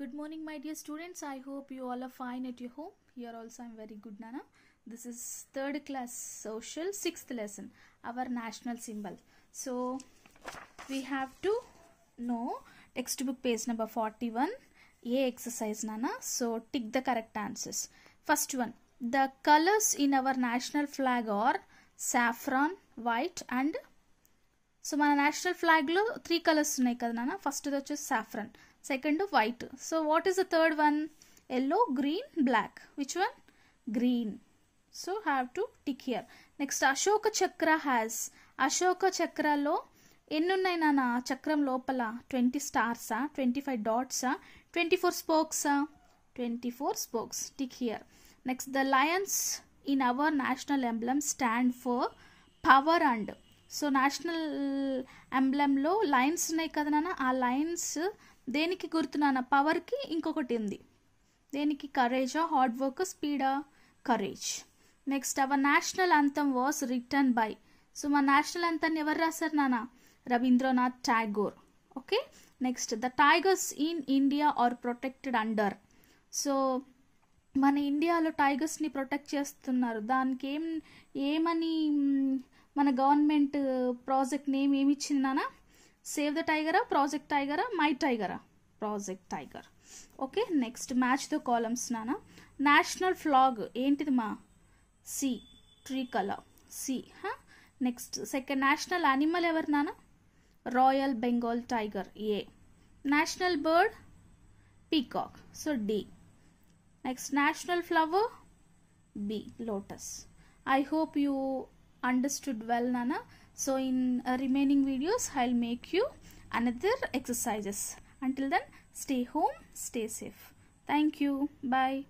Good morning my dear students. I hope you all are fine at your home. Here also I am very good Nana. This is third class social sixth lesson our national symbol. So we have to know textbook page number 41 A exercise Nana. So tick the correct answers. First one the colors in our national flag are saffron, white and so మన national ఫ్లాగ్లో three colours ఉన్నాయి కదా నాన్న ఫస్ట్ది వచ్చేసి saffron second of white. So what is the third one? Yellow, green, black. Which one? Green. So have to tick here. Next Ashoka Chakra has Ashoka Chakra Low. lo Chakra low pala. 20 stars, ah, 25 dots, ah, 24 spokes, ah, 24 spokes. Tick here. Next the lions in our national emblem stand for power and so national ఎంబ్లెమ్లో lions ఉన్నాయి కదా నాన్న ఆ lines దేనికి గుర్తున్నాన పవర్కి ఇంకొకటి ఉంది దేనికి కరేజా హార్డ్ వర్క్ స్పీడా courage next our national anthem was written by so మా నేషనల్ అంతాన్ని ఎవరు రాశారు నాన్న Rabindranath Tagore okay next the tigers in India are protected under so మన ఇండియాలో టైగర్స్ని ప్రొటెక్ట్ చేస్తున్నారు దానికి ఏం ఏమని మన గవర్నమెంట్ ప్రాజెక్ట్ నేమ్ ఏమి ఇచ్చింది నాన్న సేవ్ ద టైగరా ప్రాజెక్ట్ టైగరా మై టైగరా project tiger okay next match the columns నాన్న నేషనల్ ఫ్లాగ్ ఏంటిది మా C tricolour C next second national animal ఎవరు నాన్న royal Bengal tiger A national bird peacock so D next national flower B lotus I hope you understood well Nana. So in uh, remaining videos I'll make you another exercises. Until then stay home, stay safe. Thank you. Bye.